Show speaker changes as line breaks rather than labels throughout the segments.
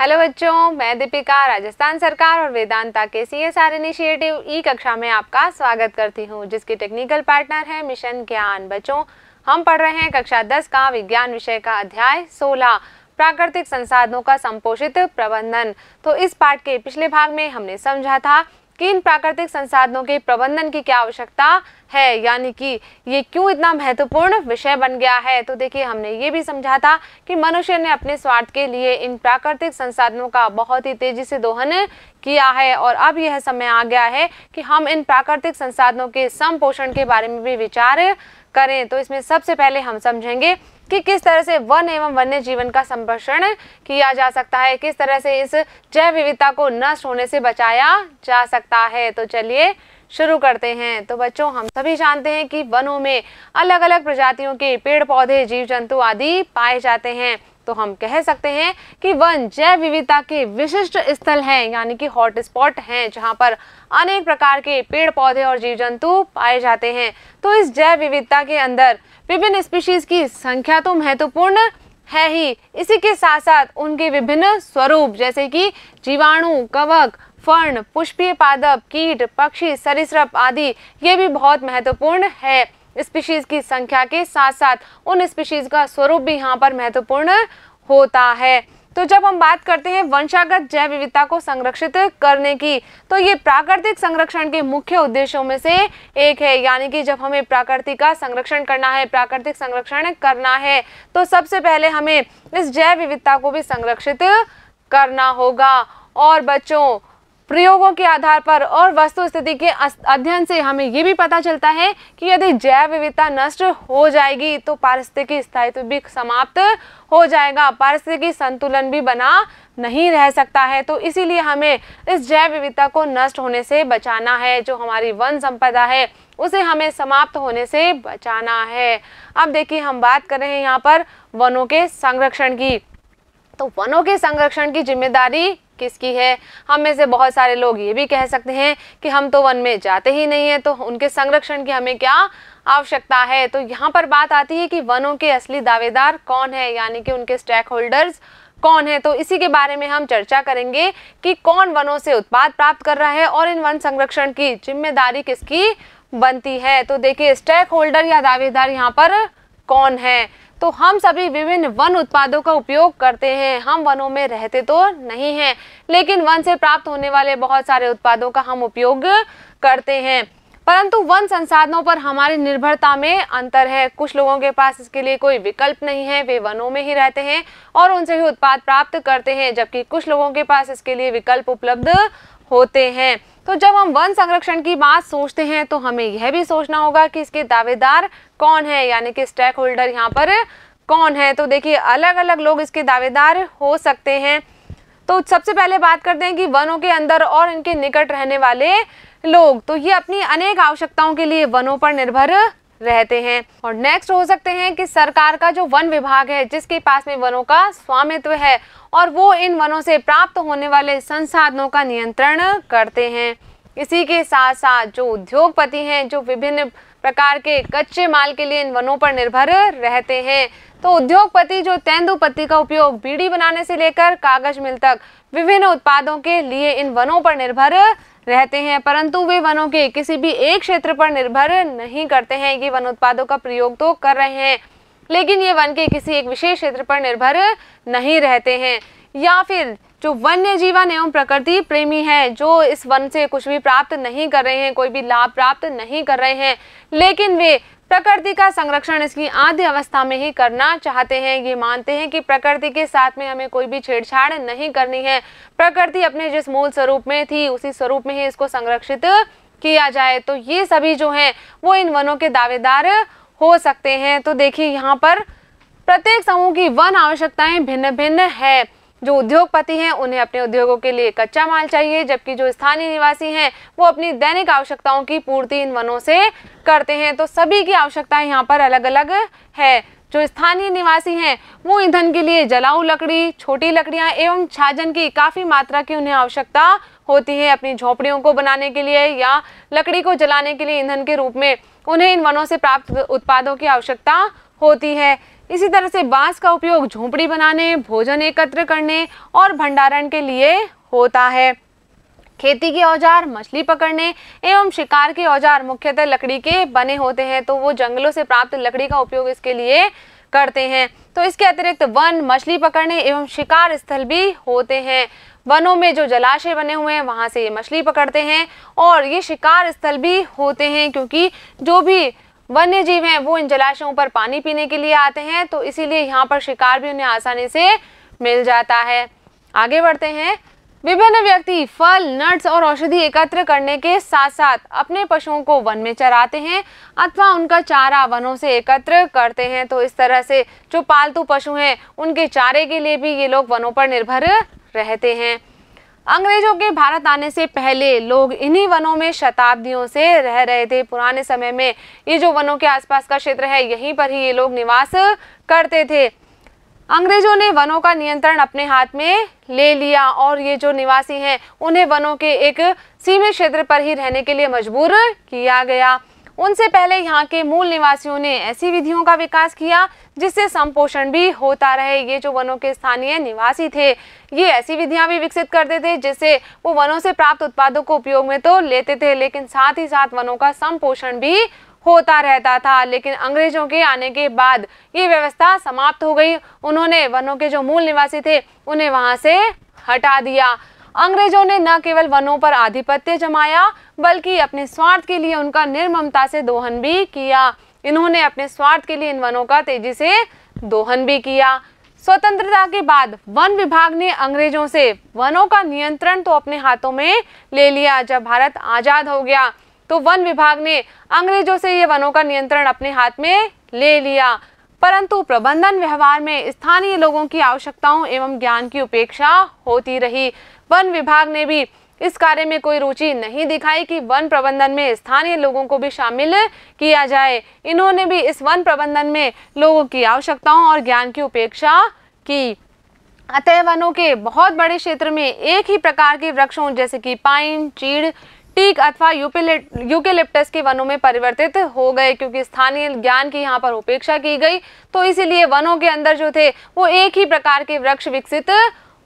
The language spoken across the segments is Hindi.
हेलो बच्चों मैं दीपिका राजस्थान सरकार और वेदांता के सी एस आर इनिशिएटिव ई कक्षा में आपका स्वागत करती हूँ जिसके टेक्निकल पार्टनर है मिशन ज्ञान बच्चों हम पढ़ रहे हैं कक्षा 10 का विज्ञान विषय का अध्याय 16 प्राकृतिक संसाधनों का संपोषित प्रबंधन तो इस पाठ के पिछले भाग में हमने समझा था कि इन प्राकृतिक संसाधनों के प्रबंधन की क्या आवश्यकता है यानी कि ये क्यों इतना महत्वपूर्ण विषय बन गया है तो देखिए हमने ये भी समझा था कि मनुष्य ने अपने स्वार्थ के लिए इन प्राकृतिक संसाधनों का बहुत ही तेजी से दोहन किया है और अब यह समय आ गया है कि हम इन प्राकृतिक संसाधनों के सम के बारे में भी विचार करें तो इसमें सबसे पहले हम समझेंगे कि किस तरह से वन एवं वन्य जीवन का संरक्षण किया जा सकता है किस तरह से इस जैव विविधता को नष्ट होने से बचाया जा सकता है तो चलिए शुरू करते हैं तो बच्चों हम सभी जानते हैं कि वनों में अलग अलग प्रजातियों के पेड़ पौधे जीव जंतु आदि पाए जाते हैं तो हम कह सकते हैं कि वन जैव विविधता के विशिष्ट स्थल हैं यानी कि हॉटस्पॉट हैं जहां पर अनेक प्रकार के पेड़ पौधे और जीव जंतु पाए जाते हैं तो इस जैव विविधता के अंदर विभिन्न स्पीशीज की संख्या तो महत्वपूर्ण है ही इसी के साथ साथ उनके विभिन्न स्वरूप जैसे कि जीवाणु कवक फर्ण पुष्पीय पादप कीट पक्षी सरिसप आदि ये भी बहुत महत्वपूर्ण है स्पीशीज की संख्या के साथ साथ उन स्पीशीज का स्वरूप भी यहाँ पर महत्वपूर्ण होता है तो जब हम बात करते हैं वंशागत जैव विविधता को संरक्षित करने की तो ये प्राकृतिक संरक्षण के मुख्य उद्देश्यों में से एक है यानी कि जब हमें प्राकृतिक का संरक्षण करना है प्राकृतिक संरक्षण करना है तो सबसे पहले हमें इस जैव विविधता को भी संरक्षित करना होगा और बच्चों प्रयोगों के आधार पर और वस्तु स्थिति के अध्ययन से हमें ये भी पता चलता है कि यदि जैव विविधता नष्ट हो जाएगी तो पारिस्थितिकी स्थायित्व भी समाप्त हो जाएगा पारिस्थितिकी संतुलन भी बना नहीं रह सकता है तो इसीलिए हमें इस जैव विविधता को नष्ट होने से बचाना है जो हमारी वन संपदा है उसे हमें समाप्त होने से बचाना है अब देखिए हम बात कर रहे हैं यहाँ पर वनों के संरक्षण की तो वनों के संरक्षण की जिम्मेदारी किसकी है हम में से बहुत सारे लोग ये भी कह सकते हैं कि हम तो वन में जाते ही नहीं है तो उनके संरक्षण की हमें क्या आवश्यकता है तो यहाँ पर बात आती है कि वनों के असली दावेदार कौन है यानी कि उनके स्टेक होल्डर्स कौन है तो इसी के बारे में हम चर्चा करेंगे कि कौन वनों से उत्पाद प्राप्त कर रहा है और इन वन संरक्षण की जिम्मेदारी किसकी बनती है तो देखिए स्टेक होल्डर या दावेदार यहाँ पर कौन है तो हम सभी विभिन्न वन उत्पादों का उपयोग करते हैं हम वनों में रहते तो नहीं हैं लेकिन वन से प्राप्त होने वाले बहुत सारे उत्पादों का हम उपयोग करते हैं परंतु वन संसाधनों पर हमारी निर्भरता में अंतर है कुछ लोगों के पास इसके लिए कोई विकल्प नहीं है वे वनों में ही रहते हैं और उनसे ही उत्पाद प्राप्त करते हैं जबकि कुछ लोगों के पास इसके लिए विकल्प उपलब्ध होते हैं तो जब हम वन संरक्षण की बात सोचते हैं तो हमें यह भी सोचना होगा कि इसके दावेदार कौन है यानी कि स्टेक होल्डर यहाँ पर कौन है तो देखिए अलग अलग लोग इसके दावेदार हो सकते हैं तो सबसे पहले बात करते हैं कि वनों के अंदर और इनके निकट रहने वाले लोग तो ये अपनी अनेक आवश्यकताओं के लिए वनों पर निर्भर रहते हैं और नेक्स्ट हो सकते हैं कि सरकार का जो वन विभाग है जिसके पास में वनों का स्वामित्व है और वो इन वनों से प्राप्त होने वाले संसाधनों का नियंत्रण करते हैं इसी के साथ साथ जो उद्योगपति हैं जो विभिन्न प्रकार के कच्चे माल के लिए इन वनों पर निर्भर रहते हैं तो उद्योगपति जो तेंदुपत्ती का उपयोग बीड़ी बनाने से लेकर कागज मिल तक विभिन्न उत्पादों के लिए इन वनों पर निर्भर रहते हैं परंतु वे वनों के किसी भी एक क्षेत्र पर निर्भर नहीं करते हैं ये वन उत्पादों का प्रयोग तो कर रहे हैं लेकिन ये वन के किसी एक विशेष क्षेत्र पर निर्भर नहीं रहते हैं या फिर जो वन्य जीवन एवं प्रकृति प्रेमी हैं जो इस वन से कुछ भी प्राप्त नहीं कर रहे हैं कोई भी लाभ प्राप्त नहीं कर रहे हैं लेकिन वे प्रकृति का संरक्षण इसकी आदि अवस्था में ही करना चाहते हैं ये मानते हैं कि प्रकृति के साथ में हमें कोई भी छेड़छाड़ नहीं करनी है प्रकृति अपने जिस मूल स्वरूप में थी उसी स्वरूप में ही इसको संरक्षित किया जाए तो ये सभी जो हैं वो इन वनों के दावेदार हो सकते हैं तो देखिए यहाँ पर प्रत्येक समूह की वन आवश्यकताएं भिन्न भिन्न है जो उद्योगपति हैं उन्हें अपने उद्योगों के लिए कच्चा माल चाहिए जबकि जो स्थानीय निवासी हैं वो अपनी दैनिक आवश्यकताओं की पूर्ति इन वनों से करते हैं तो सभी की आवश्यकताएं यहाँ पर अलग अलग है जो स्थानीय निवासी हैं वो ईंधन के लिए जलाऊ लकड़ी छोटी लकड़ियाँ एवं छाजन की काफ़ी मात्रा की उन्हें आवश्यकता होती है अपनी झोपड़ियों को बनाने के लिए या लकड़ी को जलाने के लिए ईंधन के रूप में उन्हें इन वनों से प्राप्त उत्पादों की आवश्यकता होती है इसी तरह से बांस का उपयोग झोंपड़ी बनाने भोजन एकत्र करने और भंडारण के लिए होता है खेती के औजार मछली पकड़ने एवं शिकार के औजार मुख्यतः लकड़ी के बने होते हैं तो वो जंगलों से प्राप्त लकड़ी का उपयोग इसके लिए करते हैं तो इसके अतिरिक्त वन मछली पकड़ने एवं शिकार स्थल भी होते हैं वनों में जो जलाशय बने हुए हैं वहाँ से ये मछली पकड़ते हैं और ये शिकार स्थल भी होते हैं क्योंकि जो भी वन्य जीव हैं वो इन जलाशयों पर पानी पीने के लिए आते हैं तो इसीलिए यहाँ पर शिकार भी उन्हें आसानी से मिल जाता है आगे बढ़ते हैं विभिन्न व्यक्ति फल नट्स और औषधि एकत्र करने के साथ साथ अपने पशुओं को वन में चराते हैं अथवा उनका चारा वनों से एकत्र करते हैं तो इस तरह से जो पालतू पशु हैं उनके चारे के लिए भी ये लोग वनों पर निर्भर रहते हैं अंग्रेजों के भारत आने से पहले लोग इन्हीं वनों में शताब्दियों से रह रहे थे पुराने समय में ये जो वनों के आसपास का क्षेत्र है यहीं पर ही ये लोग निवास करते थे अंग्रेजों ने वनों का नियंत्रण अपने हाथ में ले लिया और ये जो निवासी हैं उन्हें वनों के एक सीमित क्षेत्र पर ही रहने के लिए मजबूर किया गया उनसे पहले यहाँ के मूल निवासियों ने ऐसी विधियों का विकास किया जिससे संपोषण भी होता रहे ये जो वनों के स्थानीय निवासी थे ये ऐसी विधियां भी विकसित करते थे जिससे वो वनों से प्राप्त उत्पादों को उपयोग में तो लेते थे लेकिन साथ ही साथ वनों का संपोषण भी होता रहता था लेकिन अंग्रेजों के आने के बाद ये व्यवस्था समाप्त हो गई उन्होंने वनों के जो मूल निवासी थे उन्हें वहां से हटा दिया अंग्रेजों ने न केवल वनों पर आधिपत्य जमाया बल्कि अपने स्वार्थ के लिए उनका निर्ममता से दोहन भी किया इन्होंने अपने स्वार्थ के लिए इन वनों का तेजी से दोहन भी किया स्वतंत्रता के बाद वन विभाग ने अंग्रेजों से वनों का नियंत्रण तो अपने हाथों में ले लिया जब भारत आज़ाद हो गया तो वन विभाग ने अंग्रेजों से ये वनों का नियंत्रण अपने हाथ में ले लिया परंतु प्रबंधन व्यवहार में स्थानीय लोगों की आवश्यकताओं एवं ज्ञान की उपेक्षा होती रही वन विभाग ने भी इस कार्य में कोई रुचि नहीं दिखाई कि वन प्रबंधन में स्थानीय लोगों को भी शामिल किया जाए इन्होंने भी इस वन प्रबंधन में लोगों की आवश्यकताओं और ज्ञान की उपेक्षा की अतः वनों के बहुत बड़े क्षेत्र में एक ही प्रकार के वृक्षों जैसे कि पाइन चीड़ टीक अथवा यूकेलिप्टस के वनों में परिवर्तित हो गए क्योंकि स्थानीय ज्ञान की यहाँ पर उपेक्षा की गई तो इसीलिए वनों के अंदर जो थे वो एक ही प्रकार के वृक्ष विकसित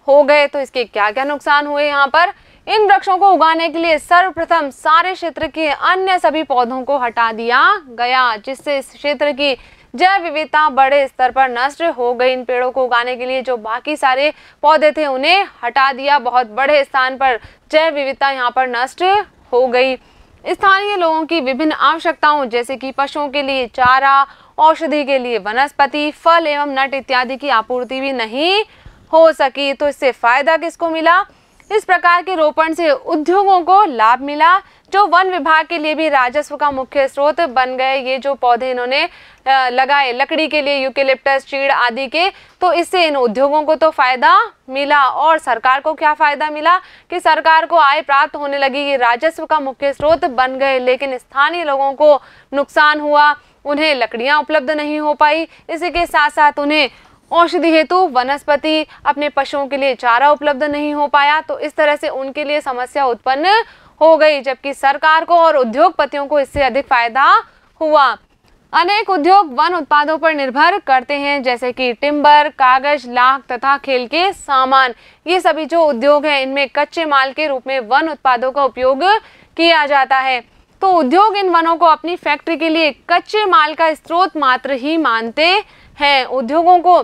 हो गए तो इसके क्या क्या नुकसान हुए यहाँ पर इन वृक्षों को उगाने के लिए सर्वप्रथम सारे क्षेत्र के अन्य सभी पौधों को हटा दिया गया जिससे इस क्षेत्र की जैव विविधता बड़े स्तर पर नष्ट हो गई इन पेड़ों को उगाने के लिए जो बाकी सारे पौधे थे उन्हें हटा दिया बहुत बड़े स्थान पर जैव विविधता यहाँ पर नष्ट हो गई स्थानीय लोगों की विभिन्न आवश्यकताओं जैसे कि पशुओं के लिए चारा औषधि के लिए वनस्पति फल एवं नट इत्यादि की आपूर्ति भी नहीं हो सकी तो इससे फायदा किसको मिला इस प्रकार के रोपण से उद्योगों को लाभ मिला जो वन विभाग के लिए भी राजस्व का मुख्य स्रोत बन गए ये जो पौधे इन्होंने लगाए लकड़ी के लिए यूकेलिप्टस चीड़ आदि के तो इससे इन उद्योगों को तो फायदा मिला और सरकार को क्या फायदा मिला कि सरकार को आय प्राप्त होने लगी ये राजस्व का मुख्य स्रोत बन गए लेकिन स्थानीय लोगों को नुकसान हुआ उन्हें लकड़ियाँ उपलब्ध नहीं हो पाई इसी के साथ साथ उन्हें औषधि हेतु वनस्पति अपने पशुओं के लिए चारा उपलब्ध नहीं हो पाया तो इस तरह से उनके लिए समस्या उत्पन्न हो गई जबकि सरकार को और उद्योगपतियों को इससे अधिक फायदा हुआ अनेक उद्योग वन उत्पादों पर निर्भर करते हैं जैसे कि टिम्बर कागज लाख तथा खेल के सामान ये सभी जो उद्योग हैं इनमें कच्चे माल के रूप में वन उत्पादों का उपयोग किया जाता है तो उद्योग इन वनों को अपनी फैक्ट्री के लिए कच्चे माल का स्रोत मात्र ही मानते हैं उद्योगों को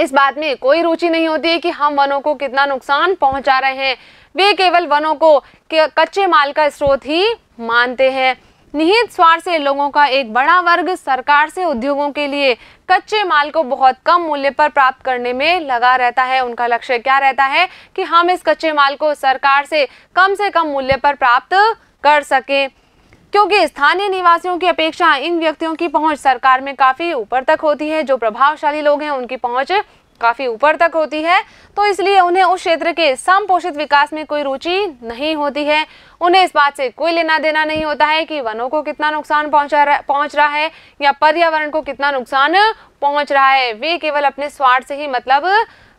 इस बात में कोई रुचि नहीं होती है कि हम वनों को कितना नुकसान पहुंचा रहे हैं वे केवल वनों को कच्चे माल का स्रोत ही मानते हैं निहित स्वार्थ से लोगों का एक बड़ा वर्ग सरकार से उद्योगों के लिए कच्चे माल को बहुत कम मूल्य पर प्राप्त करने में लगा रहता है उनका लक्ष्य क्या रहता है कि हम इस कच्चे माल को सरकार से कम से कम मूल्य पर प्राप्त कर सकें क्योंकि स्थानीय निवासियों की अपेक्षा इन व्यक्तियों की पहुंच सरकार में काफ़ी ऊपर तक होती है जो प्रभावशाली लोग हैं उनकी पहुंच काफ़ी ऊपर तक होती है तो इसलिए उन्हें उस क्षेत्र के समपोषित विकास में कोई रुचि नहीं होती है उन्हें इस बात से कोई लेना देना नहीं होता है कि वनों को कितना नुकसान पहुंचा रहा पहुंच रहा है या पर्यावरण को कितना नुकसान पहुंच रहा है वे केवल अपने स्वार्थ से ही मतलब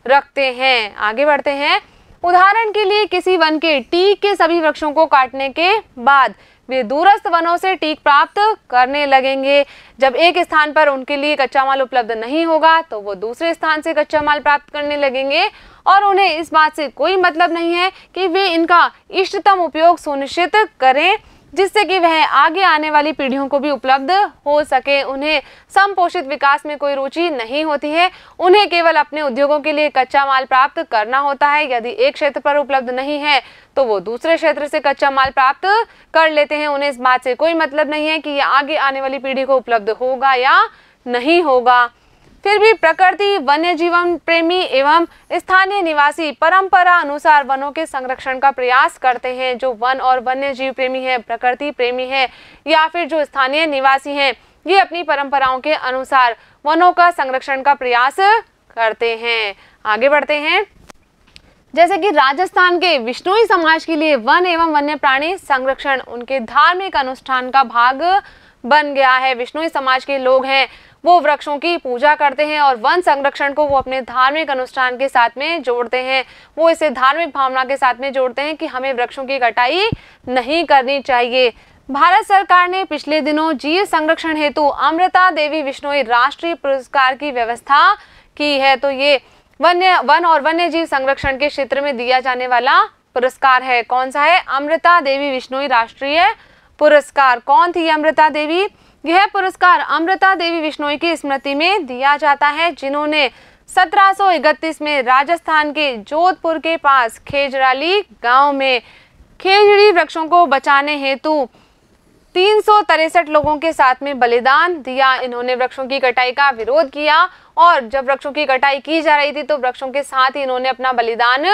रखते हैं आगे बढ़ते हैं उदाहरण के लिए किसी वन के टीक के सभी वृक्षों को काटने के बाद वे दूरस्थ वनों से टीक प्राप्त करने लगेंगे जब एक स्थान पर उनके लिए कच्चा माल उपलब्ध नहीं होगा तो वो दूसरे स्थान से कच्चा माल प्राप्त करने लगेंगे और उन्हें इस बात से कोई मतलब नहीं है कि वे इनका इष्टतम उपयोग सुनिश्चित करें जिससे कि वह आगे आने वाली पीढ़ियों को भी उपलब्ध हो सके उन्हें समपोषित विकास में कोई रुचि नहीं होती है उन्हें केवल अपने उद्योगों के लिए कच्चा माल प्राप्त करना होता है यदि एक क्षेत्र पर उपलब्ध नहीं है तो वो दूसरे क्षेत्र से कच्चा माल प्राप्त कर लेते हैं उन्हें इस बात से कोई मतलब नहीं है कि ये आगे आने वाली पीढ़ी को उपलब्ध होगा या नहीं होगा फिर भी प्रकृति वन्य जीवन प्रेमी एवं स्थानीय निवासी परंपरा अनुसार वनों के संरक्षण का प्रयास करते हैं जो वन और वन्य जीव प्रेमी है प्रकृति प्रेमी है या फिर जो स्थानीय निवासी हैं ये अपनी परंपराओं के अनुसार वनों का संरक्षण का प्रयास करते हैं आगे बढ़ते हैं जैसे कि राजस्थान के विष्णुई समाज के लिए वन एवं वन्य प्राणी संरक्षण उनके धार्मिक अनुष्ठान का भाग बन गया है विष्णुई समाज के लोग हैं वो वृक्षों की पूजा करते हैं और वन संरक्षण को वो अपने धार्मिक अनुष्ठान के साथ में जोड़ते हैं वो इसे धार्मिक भावना के साथ में जोड़ते हैं कि हमें वृक्षों की कटाई नहीं करनी चाहिए भारत सरकार ने पिछले दिनों जीव संरक्षण हेतु अमृता देवी विष्णोई राष्ट्रीय पुरस्कार की व्यवस्था की है तो ये वन्य वन और वन्य जीव संरक्षण के क्षेत्र में दिया जाने वाला पुरस्कार है कौन सा है अमृता देवी विष्णोई राष्ट्रीय पुरस्कार कौन थी अमृता देवी यह पुरस्कार अमृता देवी विश्नोई की स्मृति में दिया जाता है जिन्होंने 1731 में राजस्थान के जोधपुर के पास खेजराली गांव में खेजड़ी वृक्षों को बचाने हेतु तीन लोगों के साथ में बलिदान दिया इन्होंने वृक्षों की कटाई का विरोध किया और जब वृक्षों की कटाई की जा रही थी तो वृक्षों के साथ ही इन्होंने अपना बलिदान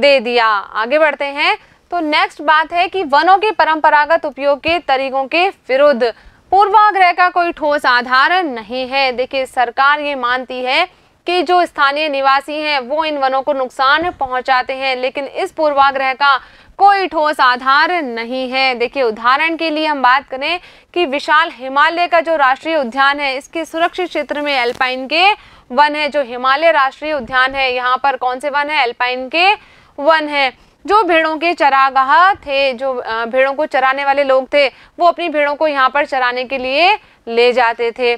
दे दिया आगे बढ़ते हैं तो नेक्स्ट बात है कि वनों के परंपरागत उपयोग के तरीकों के विरुद्ध पूर्वाग्रह का कोई ठोस आधार नहीं है देखिए सरकार ये मानती है कि जो स्थानीय निवासी हैं वो इन वनों को नुकसान पहुंचाते हैं लेकिन इस पूर्वाग्रह का कोई ठोस आधार नहीं है देखिए उदाहरण के लिए हम बात करें कि विशाल हिमालय का जो राष्ट्रीय उद्यान है इसके सुरक्षित क्षेत्र में अल्पाइन के वन है जो हिमालय राष्ट्रीय उद्यान है यहाँ पर कौन से वन है अल्पाइन के वन है जो भेड़ों के चरागाह थे जो भेड़ों को चराने वाले लोग थे वो अपनी भेड़ों को यहाँ पर चराने के लिए ले जाते थे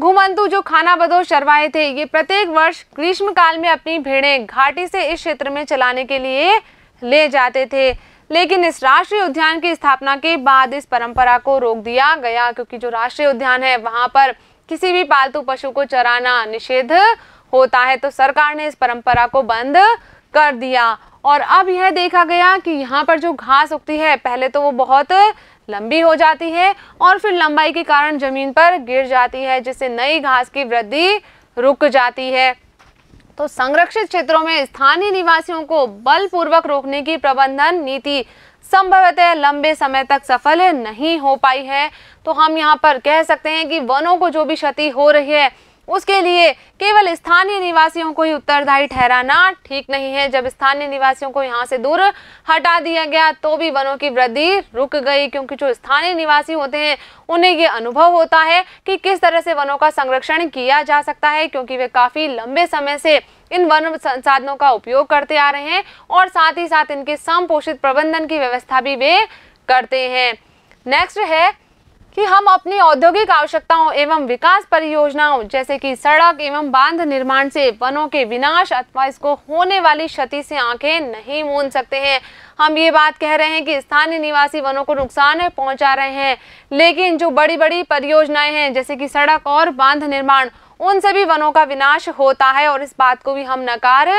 घुमंतु जो खाना बदोश चरवाहे थे ये प्रत्येक वर्ष ग्रीष्म काल में अपनी भेड़ें घाटी से इस क्षेत्र में चलाने के लिए ले जाते थे लेकिन इस राष्ट्रीय उद्यान की स्थापना के बाद इस परंपरा को रोक दिया गया क्योंकि जो राष्ट्रीय उद्यान है वहाँ पर किसी भी पालतू पशु को चराना निषेध होता है तो सरकार ने इस परंपरा को बंद कर दिया और अब यह देखा गया कि यहाँ पर जो घास उगती है पहले तो वो बहुत लंबी हो जाती है और फिर लंबाई के कारण ज़मीन पर गिर जाती है जिससे नई घास की वृद्धि रुक जाती है तो संरक्षित क्षेत्रों में स्थानीय निवासियों को बलपूर्वक रोकने की प्रबंधन नीति संभवतः लंबे समय तक सफल नहीं हो पाई है तो हम यहाँ पर कह सकते हैं कि वनों को जो भी क्षति हो रही है उसके लिए केवल स्थानीय निवासियों को ही उत्तरदायी ठहराना ठीक नहीं है जब स्थानीय निवासियों को यहाँ से दूर हटा दिया गया तो भी वनों की वृद्धि रुक गई क्योंकि जो स्थानीय निवासी होते हैं उन्हें ये अनुभव होता है कि किस तरह से वनों का संरक्षण किया जा सकता है क्योंकि वे काफ़ी लंबे समय से इन वन संसाधनों का उपयोग करते आ रहे हैं और साथ ही साथ इनके समपोषित प्रबंधन की व्यवस्था भी वे करते हैं नेक्स्ट है कि हम अपनी औद्योगिक आवश्यकताओं एवं विकास परियोजनाओं जैसे कि सड़क एवं बांध निर्माण से वनों के विनाश अथवा इसको होने वाली क्षति से आंखें नहीं मूंद सकते हैं हम ये बात कह रहे हैं कि स्थानीय निवासी वनों को नुकसान पहुंचा रहे हैं लेकिन जो बड़ी बड़ी परियोजनाएं हैं जैसे कि सड़क और बांध निर्माण उन सभी वनों का विनाश होता है और इस बात को भी हम नकार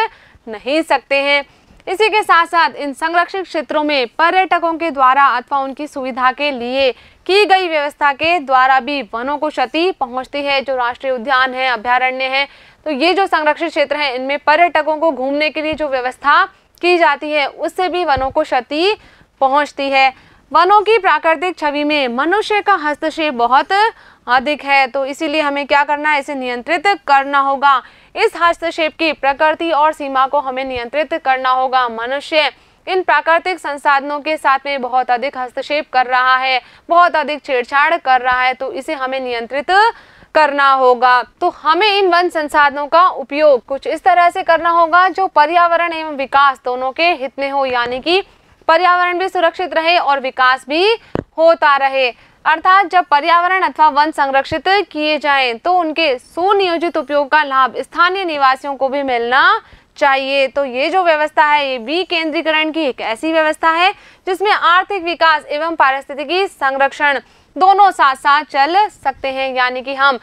नहीं सकते हैं इसी के साथ साथ इन संरक्षित क्षेत्रों में पर्यटकों के द्वारा अथवा उनकी सुविधा के लिए की गई व्यवस्था के द्वारा भी वनों को क्षति पहुंचती है जो राष्ट्रीय उद्यान है अभ्यारण्य है तो ये जो संरक्षित क्षेत्र है इनमें पर्यटकों को घूमने के लिए जो व्यवस्था की जाती है उससे भी वनों को क्षति पहुंचती है वनों की प्राकृतिक छवि में मनुष्य का हस्तक्षेप बहुत अधिक है तो इसीलिए हमें क्या करना है इसे नियंत्रित करना होगा इस हस्तक्षेप की प्रकृति और सीमा को हमें नियंत्रित करना होगा मनुष्य इन प्राकृतिक संसाधनों के साथ में बहुत अधिक हस्तक्षेप कर रहा है बहुत अधिक छेड़छाड़ कर रहा है तो इसे हमें नियंत्रित करना होगा तो हमें इन वन संसाधनों का उपयोग कुछ इस तरह से करना होगा जो पर्यावरण एवं विकास दोनों के हित में हो यानी कि पर्यावरण भी सुरक्षित रहे और विकास भी होता रहे अर्थात जब पर्यावरण अथवा वन संरक्षित किए जाएं तो उनके सुनियोजित उपयोग का लाभ स्थानीय निवासियों को भी मिलना चाहिए तो ये जो व्यवस्था है ये विकेंद्रीकरण की एक ऐसी व्यवस्था है जिसमें आर्थिक विकास एवं पारिस्थितिकी संरक्षण दोनों साथ साथ चल सकते हैं यानी कि हम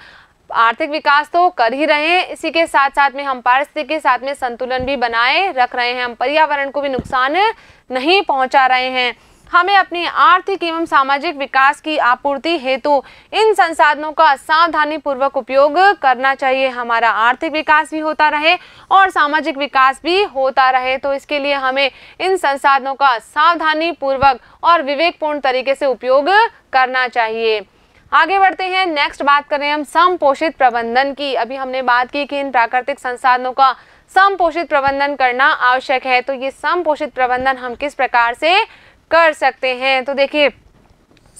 आर्थिक विकास तो कर ही रहे हैं इसी के साथ साथ में हम पारिस्थितिक के साथ में संतुलन भी बनाए रख रहे हैं हम पर्यावरण को भी नुकसान नहीं पहुंचा रहे हैं हमें अपनी आर्थिक एवं सामाजिक विकास की आपूर्ति हेतु इन संसाधनों का सावधानी पूर्वक उपयोग करना चाहिए हमारा आर्थिक विकास भी होता रहे और सामाजिक विकास भी होता रहे तो इसके लिए हमें इन संसाधनों का सावधानी पूर्वक और विवेकपूर्ण तरीके से उपयोग करना चाहिए आगे बढ़ते हैं नेक्स्ट बात करें हम समपोषित प्रबंधन की अभी हमने बात की कि इन प्राकृतिक संसाधनों का समपोषित प्रबंधन करना आवश्यक है तो ये समपोषित प्रबंधन हम किस प्रकार से कर सकते हैं तो देखिए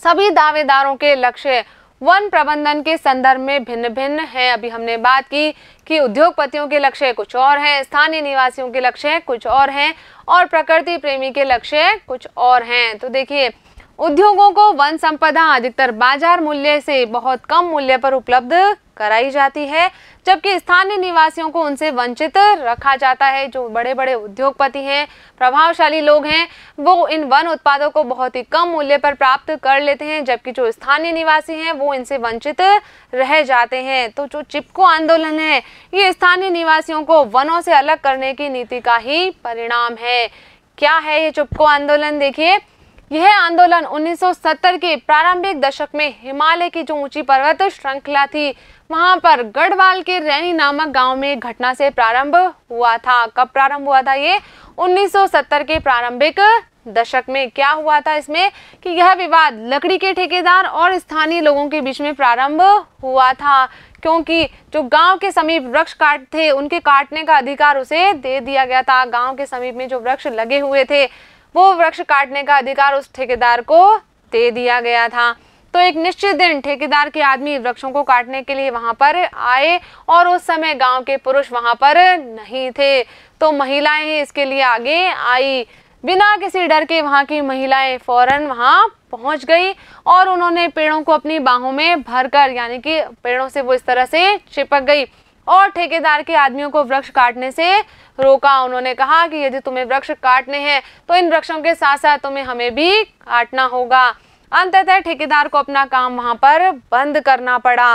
सभी दावेदारों के लक्ष्य वन प्रबंधन के संदर्भ में भिन्न भिन्न हैं अभी हमने बात की कि उद्योगपतियों के लक्ष्य कुछ और हैं स्थानीय निवासियों के लक्ष्य कुछ और हैं और प्रकृति प्रेमी के लक्ष्य कुछ और हैं तो देखिए उद्योगों को वन संपदा अधिकतर बाजार मूल्य से बहुत कम मूल्य पर उपलब्ध कराई जाती है जबकि स्थानीय निवासियों को उनसे वंचित रखा जाता है जो बड़े बड़े उद्योगपति हैं प्रभावशाली लोग हैं वो इन वन उत्पादों को बहुत ही कम मूल्य पर प्राप्त कर लेते हैं जबकि जो स्थानीय निवासी हैं वो इनसे वंचित रह जाते हैं तो जो चिपको आंदोलन है ये स्थानीय निवासियों को वनों से अलग करने की नीति का ही परिणाम है क्या है ये चिपको आंदोलन देखिए यह आंदोलन 1970 के प्रारंभिक दशक में हिमालय की जो ऊंची पर्वत श्रृंखला थी वहां पर गढ़वाल के रैनी नामक गांव में घटना से प्रारंभ हुआ था कब प्रारंभ हुआ था ये 1970 के प्रारंभिक दशक में क्या हुआ था इसमें कि यह विवाद लकड़ी के ठेकेदार और स्थानीय लोगों के बीच में प्रारंभ हुआ था क्योंकि जो गांव के समीप वृक्ष काट थे उनके काटने का अधिकार उसे दे दिया गया था गांव के समीप में जो वृक्ष लगे हुए थे वो वृक्ष काटने का अधिकार उस ठेकेदार को दे दिया गया था तो एक निश्चित दिन ठेकेदार के आदमी वृक्षों को काटने के लिए वहां पर आए और उस समय गांव के पुरुष वहां पर नहीं थे तो महिलाएं ही इसके लिए आगे आई बिना किसी डर के वहां की महिलाएं फौरन वहां पहुंच गई और उन्होंने पेड़ों को अपनी बाहों में भरकर यानी कि पेड़ों से वो इस तरह से चिपक गई और ठेकेदार के आदमियों को वृक्ष काटने से रोका उन्होंने कहा कि यदि तुम्हें वृक्ष काटने हैं तो इन वृक्षों के साथ साथ तुम्हें हमें भी काटना होगा अंततः ठेकेदार को अपना काम वहां पर बंद करना पड़ा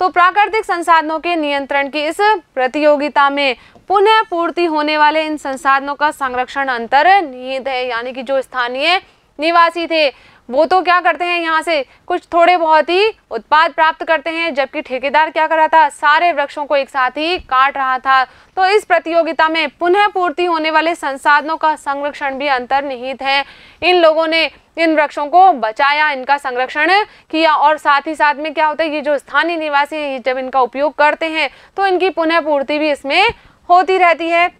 तो प्राकृतिक संसाधनों के नियंत्रण की इस प्रतियोगिता में पुनः पूर्ति होने वाले इन संसाधनों का संरक्षण अंतर निहित है यानी कि जो स्थानीय निवासी थे वो तो क्या करते हैं यहाँ से कुछ थोड़े बहुत ही उत्पाद प्राप्त करते हैं जबकि ठेकेदार क्या कर रहा था सारे वृक्षों को एक साथ ही काट रहा था तो इस प्रतियोगिता में पुनः पूर्ति होने वाले संसाधनों का संरक्षण भी अंतर्निहित है इन लोगों ने इन वृक्षों को बचाया इनका संरक्षण किया और साथ ही साथ में क्या होता है ये जो स्थानीय निवासी हैं जब इनका उपयोग करते हैं तो इनकी पुनः पूर्ति भी इसमें होती रहती है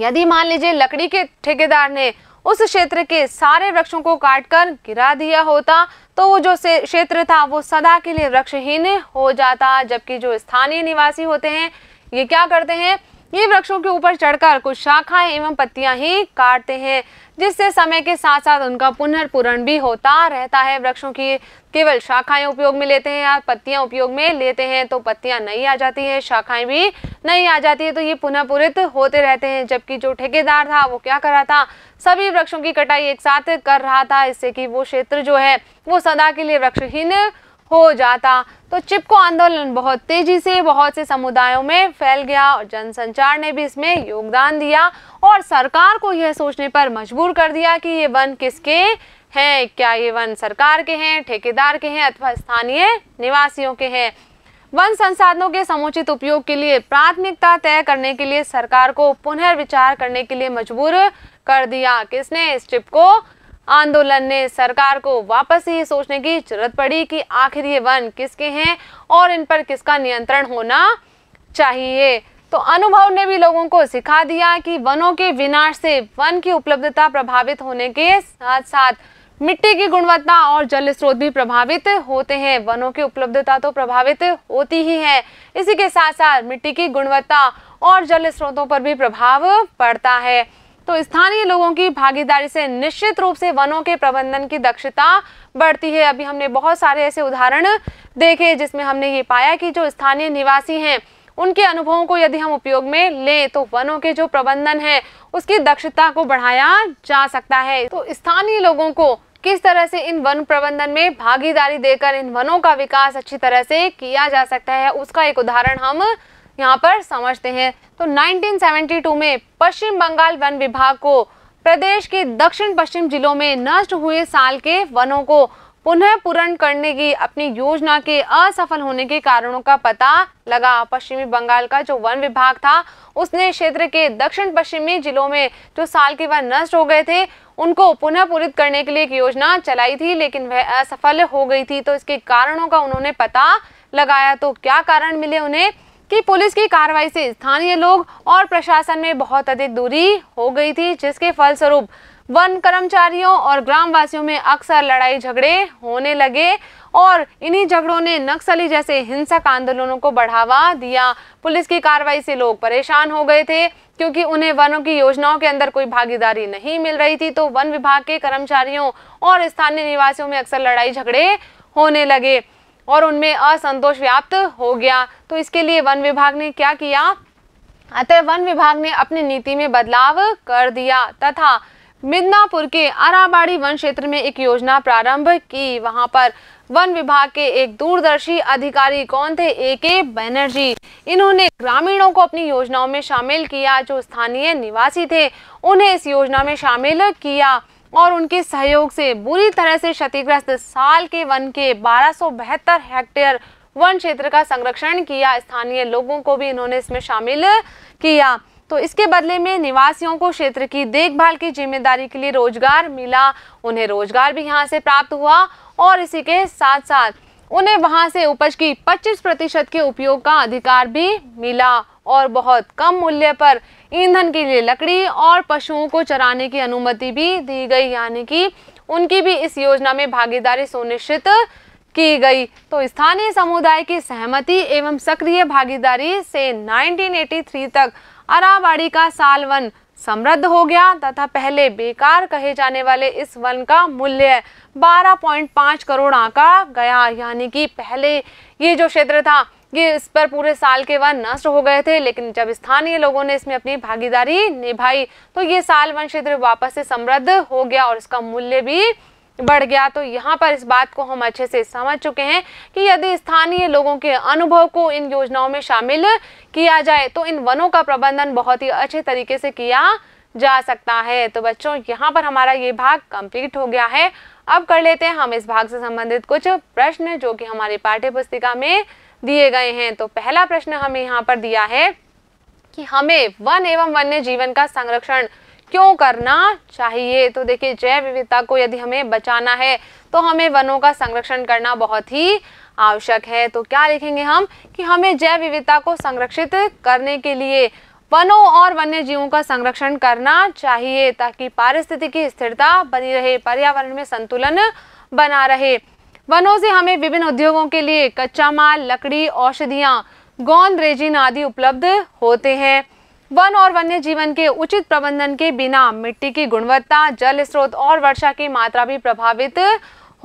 यदि मान लीजिए लकड़ी के ठेकेदार ने उस क्षेत्र के सारे वृक्षों को काटकर गिरा दिया होता तो वो जो क्षेत्र था वो सदा के लिए वृक्षहीन हो जाता जबकि जो स्थानीय निवासी होते हैं ये क्या करते हैं ये वृक्षों के ऊपर चढ़कर कुछ शाखाएं एवं पत्तियां ही काटते हैं जिससे समय के साथ साथ उनका पुनर्पूरण भी होता रहता है वृक्षों की केवल शाखाएं उपयोग में लेते हैं या पत्तियां उपयोग में लेते हैं तो पत्तियां नहीं आ जाती हैं शाखाएं भी नहीं आ जाती है तो ये पुनःपूरित होते रहते हैं जबकि जो ठेकेदार था वो क्या कर रहा था सभी वृक्षों की कटाई एक साथ कर रहा था इससे कि वो क्षेत्र जो है वो सदा के लिए वृक्षहीन हो जाता तो चिपको आंदोलन बहुत तेजी से बहुत से समुदायों में फैल गया और जनसंचार ने भी इसमें योगदान दिया और सरकार को यह सोचने पर मजबूर कर दिया कि ये वन किसके हैं क्या ये वन सरकार के हैं ठेकेदार के हैं अथवा स्थानीय निवासियों के हैं वन संसाधनों के समुचित उपयोग के लिए प्राथमिकता तय करने के लिए सरकार को पुनर्विचार करने के लिए मजबूर कर दिया किसने इस चिप को आंदोलन ने सरकार को वापस ये सोचने की जरूरत पड़ी कि आखिर ये वन किसके हैं और इन पर किसका नियंत्रण होना चाहिए तो अनुभव ने भी लोगों को सिखा दिया कि वनों के विनाश से वन की उपलब्धता प्रभावित होने के साथ साथ मिट्टी की गुणवत्ता और जल स्रोत भी प्रभावित होते हैं वनों की उपलब्धता तो प्रभावित होती ही है इसी के साथ साथ मिट्टी की गुणवत्ता और जल स्रोतों पर भी प्रभाव पड़ता है तो स्थानीय लोगों की भागीदारी से निश्चित रूप से वनों के प्रबंधन की दक्षता बढ़ती है अभी हमने बहुत सारे ऐसे उदाहरण देखे जिसमें हमने ये पाया कि जो स्थानीय निवासी हैं उनके अनुभवों को यदि हम उपयोग में लें तो वनों के जो प्रबंधन है उसकी दक्षता को बढ़ाया जा सकता है तो स्थानीय लोगों को किस तरह से इन वन प्रबंधन में भागीदारी देकर इन वनों का विकास अच्छी तरह से किया जा सकता है उसका एक उदाहरण हम यहाँ पर समझते हैं तो 1972 में पश्चिम बंगाल वन विभाग को प्रदेश के दक्षिण पश्चिम जिलों में नष्ट हुए साल के वनों को पुनः पूर्ण करने की अपनी योजना के असफल होने के कारणों का पता लगा पश्चिमी बंगाल का जो वन विभाग था उसने क्षेत्र के दक्षिण पश्चिमी जिलों में जो साल के वन नष्ट हो गए थे उनको पुनः पूरित करने के लिए एक योजना चलाई थी लेकिन वह असफल हो गई थी तो इसके कारणों का उन्होंने पता लगाया तो क्या कारण मिले उन्हें कि पुलिस की कार्रवाई से स्थानीय लोग और प्रशासन में बहुत अधिक दूरी हो गई थी जिसके फलस्वरूप वन कर्मचारियों और ग्रामवासियों में अक्सर लड़ाई झगड़े होने लगे और इन्हीं झगड़ों ने नक्सली जैसे हिंसक आंदोलनों को बढ़ावा दिया पुलिस की कार्रवाई से लोग परेशान हो गए थे क्योंकि उन्हें वनों की योजनाओं के अंदर कोई भागीदारी नहीं मिल रही थी तो वन विभाग के कर्मचारियों और स्थानीय निवासियों में अक्सर लड़ाई झगड़े होने लगे और उनमें असंतोष व्याप्त हो गया तो इसके लिए वन विभाग ने क्या किया अतः वन विभाग ने अपनी नीति में बदलाव कर दिया तथा मिदनापुर के आराबाड़ी वन क्षेत्र में एक योजना प्रारंभ की वहां पर वन विभाग के एक दूरदर्शी अधिकारी कौन थे ए के बनर्जी इन्होंने ग्रामीणों को अपनी योजनाओं में शामिल किया जो स्थानीय निवासी थे उन्हें इस योजना में शामिल किया और उनके सहयोग से बुरी तरह से क्षतिग्रस्त साल के वन के बारह हेक्टेयर वन क्षेत्र का संरक्षण किया स्थानीय लोगों को भी इन्होंने इसमें शामिल किया तो इसके बदले में निवासियों को क्षेत्र की देखभाल की जिम्मेदारी के लिए रोजगार मिला उन्हें रोजगार भी यहाँ से प्राप्त हुआ और इसी के साथ साथ उन्हें वहां से उपज की 25 प्रतिशत के उपयोग का अधिकार भी मिला और बहुत कम मूल्य पर ईंधन के लिए लकड़ी और पशुओं को चराने की अनुमति भी दी गई यानी कि उनकी भी इस योजना में भागीदारी सुनिश्चित की गई तो स्थानीय समुदाय की सहमति एवं सक्रिय भागीदारी से 1983 तक अराबाड़ी का साल वन समृद्ध हो गया तथा पहले बेकार कहे जाने वाले इस वन का मूल्य 12.5 करोड़ आका गया यानी कि पहले ये जो क्षेत्र था ये इस पर पूरे साल के वन नष्ट हो गए थे लेकिन जब स्थानीय लोगों ने इसमें अपनी भागीदारी निभाई तो ये साल वन क्षेत्र वापस से समृद्ध हो गया और इसका मूल्य भी बढ़ गया तो यहाँ पर इस बात को हम अच्छे से समझ चुके हैं कि यदि स्थानीय लोगों के अनुभव को इन योजनाओं में शामिल किया जाए तो इन वनों का प्रबंधन बहुत ही अच्छे तरीके से किया जा सकता है तो बच्चों यहाँ पर हमारा ये भाग कंप्लीट हो गया है अब कर लेते हैं हम इस भाग से संबंधित कुछ प्रश्न जो कि हमारी पाठ्य पुस्तिका में दिए गए हैं तो पहला प्रश्न हमें यहाँ पर दिया है कि हमें वन एवं वन्य जीवन का संरक्षण क्यों करना चाहिए तो देखिए जैव विविधता को यदि हमें बचाना है तो हमें वनों का संरक्षण करना बहुत ही आवश्यक है तो क्या लिखेंगे हम कि हमें जैव विविधता को संरक्षित करने के लिए वनों और वन्य जीवों का संरक्षण करना चाहिए ताकि पारिस्थितिकी स्थिरता बनी रहे पर्यावरण में संतुलन बना रहे वनों से हमें विभिन्न उद्योगों के लिए कच्चा माल लकड़ी औषधियाँ गोंद रेजिन आदि उपलब्ध होते हैं वन और वन्य जीवन के उचित प्रबंधन के बिना मिट्टी की गुणवत्ता जल स्रोत और वर्षा की मात्रा भी प्रभावित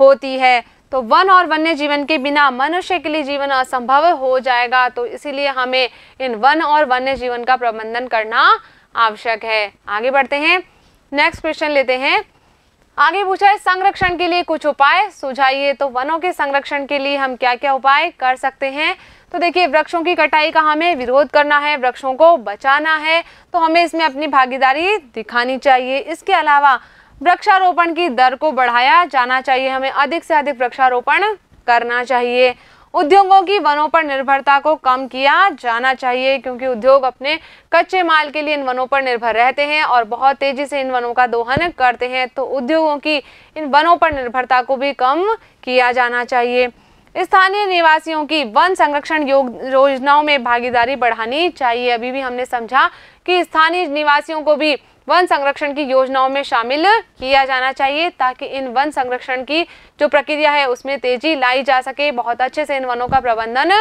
होती है तो वन और वन्य जीवन के बिना मनुष्य के लिए जीवन असंभव हो जाएगा तो इसीलिए हमें इन वन और वन्य जीवन का प्रबंधन करना आवश्यक है आगे बढ़ते हैं नेक्स्ट क्वेश्चन लेते हैं आगे पूछा है संरक्षण के लिए कुछ उपाय सुझाइए तो वनों के संरक्षण के लिए हम क्या क्या उपाय कर सकते हैं तो देखिए वृक्षों की कटाई का हमें विरोध करना है वृक्षों को बचाना है तो हमें इसमें अपनी भागीदारी दिखानी चाहिए इसके अलावा वृक्षारोपण की दर को बढ़ाया जाना चाहिए हमें अधिक से अधिक वृक्षारोपण करना चाहिए उद्योगों की वनों पर निर्भरता को कम किया जाना चाहिए क्योंकि उद्योग अपने कच्चे माल के लिए इन वनों पर निर्भर रहते हैं और बहुत तेजी से इन वनों का दोहन करते हैं तो उद्योगों की इन वनों पर निर्भरता को भी कम किया जाना चाहिए स्थानीय निवासियों की वन संरक्षण योजनाओं में भागीदारी बढ़ानी चाहिए अभी भी हमने समझा कि स्थानीय निवासियों को भी वन संरक्षण की योजनाओं में शामिल किया जाना चाहिए ताकि इन वन संरक्षण की जो प्रक्रिया है उसमें तेजी लाई जा सके बहुत अच्छे से इन वनों का प्रबंधन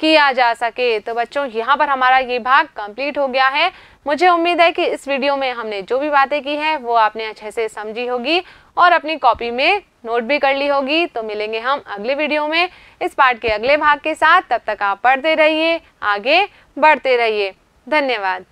किया जा सके तो बच्चों यहाँ पर हमारा ये भाग कंप्लीट हो गया है मुझे उम्मीद है कि इस वीडियो में हमने जो भी बातें की है वो आपने अच्छे से समझी होगी और अपनी कॉपी में नोट भी कर ली होगी तो मिलेंगे हम अगले वीडियो में इस पार्ट के अगले भाग के साथ तब तक आप पढ़ते रहिए आगे बढ़ते रहिए धन्यवाद